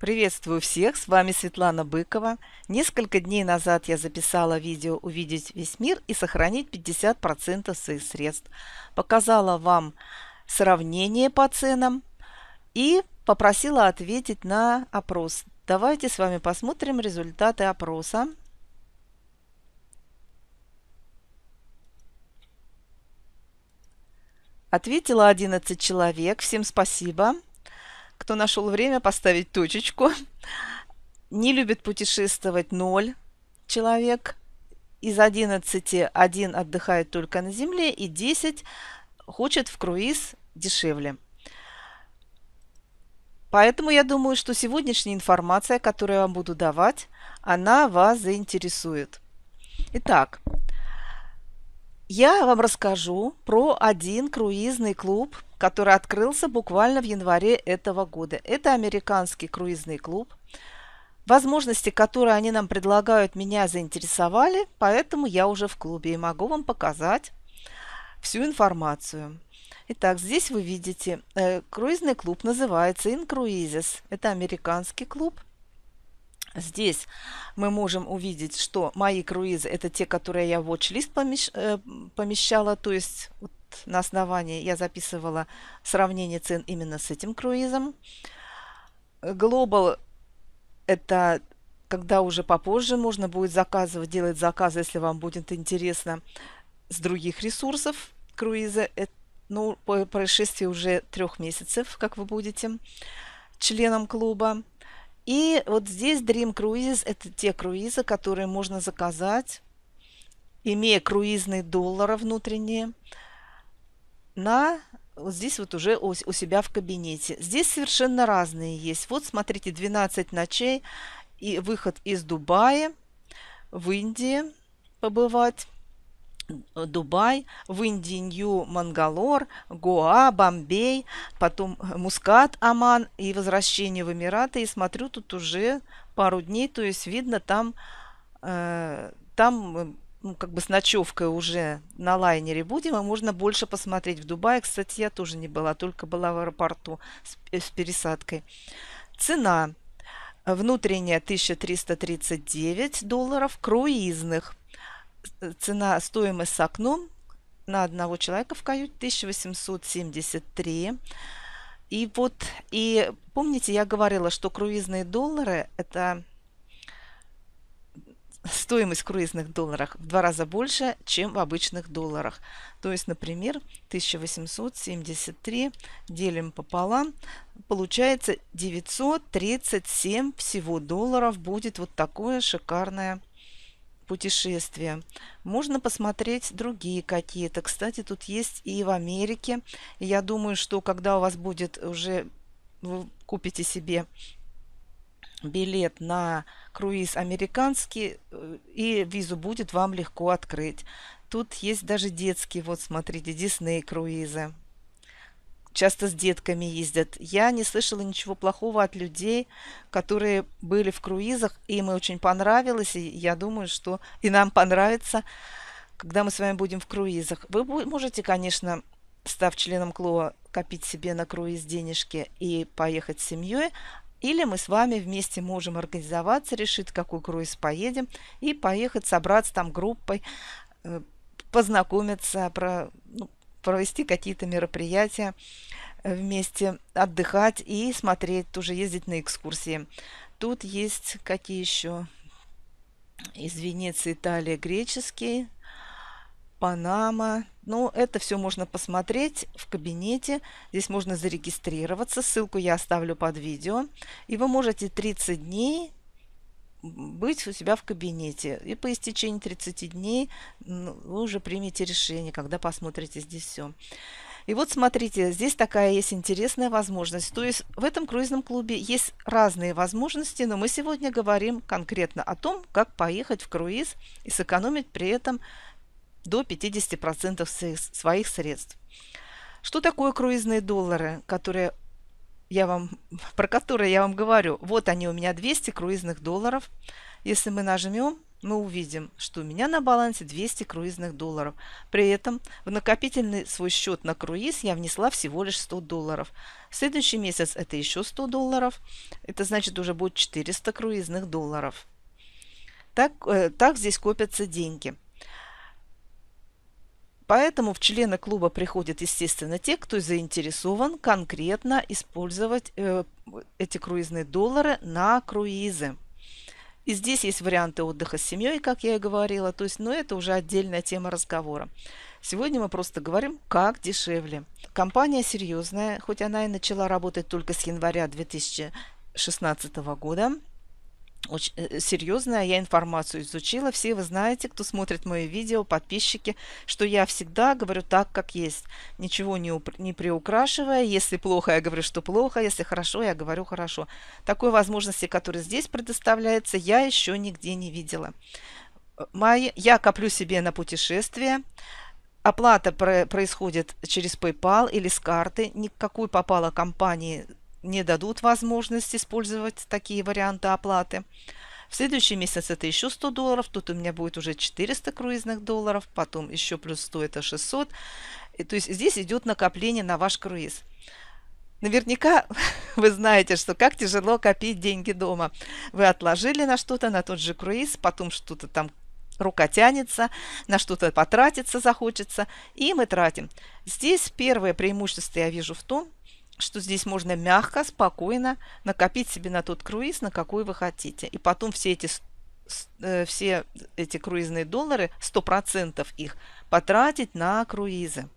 Приветствую всех, с вами Светлана Быкова. Несколько дней назад я записала видео «Увидеть весь мир и сохранить 50% своих средств». Показала вам сравнение по ценам и попросила ответить на опрос. Давайте с вами посмотрим результаты опроса. Ответила 11 человек. Всем спасибо кто нашел время поставить точечку. Не любит путешествовать Ноль человек. Из 11 один отдыхает только на земле и 10 хочет в круиз дешевле. Поэтому я думаю, что сегодняшняя информация, которую я вам буду давать, она вас заинтересует. Итак, я вам расскажу про один круизный клуб, который открылся буквально в январе этого года. Это американский круизный клуб. Возможности, которые они нам предлагают, меня заинтересовали, поэтому я уже в клубе и могу вам показать всю информацию. Итак, здесь вы видите, э, круизный клуб называется Incruises. Это американский клуб – Здесь мы можем увидеть, что мои круизы – это те, которые я в watch-лист э, помещала, то есть вот на основании я записывала сравнение цен именно с этим круизом. Global – это когда уже попозже можно будет заказывать, делать заказы, если вам будет интересно, с других ресурсов круиза. Э, ну, по прошествии уже трех месяцев, как вы будете членом клуба. И вот здесь Dream Cruises – это те круизы, которые можно заказать, имея круизные доллары внутренние, на вот здесь вот уже у, у себя в кабинете. Здесь совершенно разные есть. Вот смотрите, 12 ночей и выход из Дубая в Индии побывать. Дубай, в Индии Нью, Мангалор, Гоа, Бомбей, потом Мускат, Оман и возвращение в Эмираты. И смотрю, тут уже пару дней, то есть видно там, э, там э, ну, как бы с ночевкой уже на лайнере будем, и можно больше посмотреть. В Дубае, кстати, я тоже не была, только была в аэропорту с, э, с пересадкой. Цена внутренняя 1339 долларов, круизных цена, стоимость с окном на одного человека в каюте 1873. И вот, и помните, я говорила, что круизные доллары – это стоимость в круизных долларах в два раза больше, чем в обычных долларах. То есть, например, 1873 делим пополам, получается 937 всего долларов будет вот такое шикарное путешествия. Можно посмотреть другие какие-то. Кстати, тут есть и в Америке. Я думаю, что когда у вас будет уже, вы купите себе билет на круиз американский, э, и визу будет вам легко открыть. Тут есть даже детские, вот смотрите, Дисней круизы часто с детками ездят. Я не слышала ничего плохого от людей, которые были в круизах. и Им очень понравилось, и я думаю, что и нам понравится, когда мы с вами будем в круизах. Вы можете, конечно, став членом клуба, копить себе на круиз денежки и поехать с семьей, или мы с вами вместе можем организоваться, решить, какой круиз поедем, и поехать собраться там группой, э, познакомиться, про, ну, провести какие-то мероприятия э, вместе, отдыхать и смотреть, тоже ездить на экскурсии. Тут есть какие еще из Венеции, Италия, греческий, Панама. Ну, это все можно посмотреть в кабинете. Здесь можно зарегистрироваться. Ссылку я оставлю под видео. И вы можете 30 дней быть у себя в кабинете. И по истечении 30 дней вы уже примете решение, когда посмотрите здесь все. И вот смотрите, здесь такая есть интересная возможность. То есть в этом круизном клубе есть разные возможности, но мы сегодня говорим конкретно о том, как поехать в круиз и сэкономить при этом до 50% своих средств. Что такое круизные доллары, которые я вам, про которые я вам говорю. Вот они у меня 200 круизных долларов. Если мы нажмем, мы увидим, что у меня на балансе 200 круизных долларов. При этом в накопительный свой счет на круиз я внесла всего лишь 100 долларов. В следующий месяц это еще 100 долларов. Это значит уже будет 400 круизных долларов. Так, э, так здесь копятся деньги. Поэтому в члены клуба приходят, естественно, те, кто заинтересован конкретно использовать э, эти круизные доллары на круизы. И здесь есть варианты отдыха с семьей, как я и говорила. То есть, но ну, это уже отдельная тема разговора. Сегодня мы просто говорим, как дешевле. Компания серьезная, хоть она и начала работать только с января 2016 года очень э, серьезная, я информацию изучила. Все вы знаете, кто смотрит мои видео, подписчики, что я всегда говорю так, как есть, ничего не, уп- не приукрашивая. Если плохо, я говорю, что плохо, если хорошо, я говорю хорошо. Такой возможности, которая здесь предоставляется, я еще нигде не видела. Э, мои, я коплю себе на путешествие. Оплата про происходит через PayPal или с карты. Никакой попала компании не дадут возможность использовать такие варианты оплаты. В следующий месяц это еще 100 долларов, тут у меня будет уже 400 круизных долларов, потом еще плюс 100 это 600. И, то есть здесь идет накопление на ваш круиз. Наверняка вы знаете, что как тяжело копить деньги дома. Вы отложили на что-то, на тот же круиз, потом что-то там рука тянется, на что-то потратиться захочется, и мы тратим. Здесь первое преимущество я вижу в том, что здесь можно мягко, спокойно накопить себе на тот круиз, на какой вы хотите. И потом все эти, э, все эти круизные доллары, 100% их, потратить на круизы.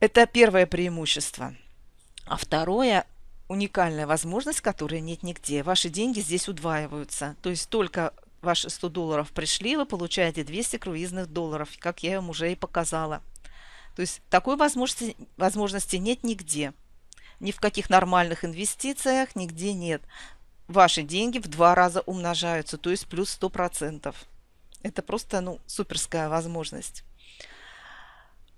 Это первое преимущество. А второе – уникальная возможность, которой нет нигде. Ваши деньги здесь удваиваются. То есть только ваши 100 долларов пришли, вы получаете 200 круизных долларов, как я вам уже и показала. То есть такой возможности, возможности нет нигде. Ни в каких нормальных инвестициях нигде нет. Ваши деньги в два раза умножаются, то есть плюс 100%. Это просто ну, суперская возможность.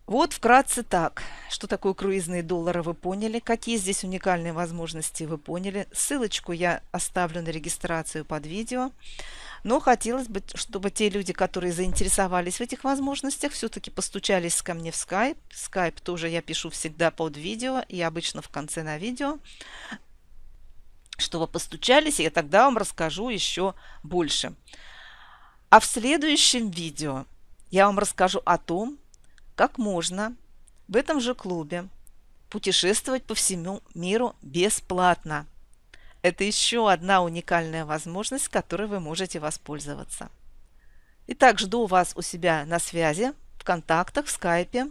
Вот вкратце так. Что такое круизные доллары, вы поняли. Какие здесь уникальные возможности, вы поняли. Ссылочку я оставлю на регистрацию под видео. Но хотелось бы, чтобы те люди, которые заинтересовались в этих возможностях, все-таки постучались ко мне в Skype. Skype тоже я пишу всегда под видео и обычно в конце на видео чтобы постучались, и я тогда вам расскажу еще больше. А в следующем видео я вам расскажу о том, как можно в этом же клубе путешествовать по всему миру бесплатно. Это еще одна уникальная возможность, которой вы можете воспользоваться. Итак, жду вас у себя на связи, в контактах, в скайпе.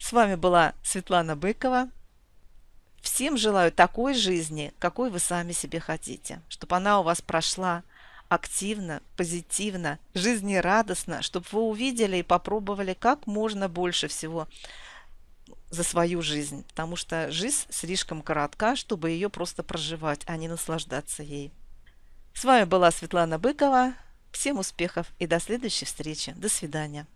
С вами была Светлана Быкова. Всем желаю такой жизни, какой вы сами себе хотите, чтобы она у вас прошла активно, позитивно, жизнерадостно, чтобы вы увидели и попробовали как можно больше всего за свою жизнь, потому что жизнь слишком коротка, чтобы ее просто проживать, а не наслаждаться ей. С вами была Светлана Быкова. Всем успехов и до следующей встречи. До свидания.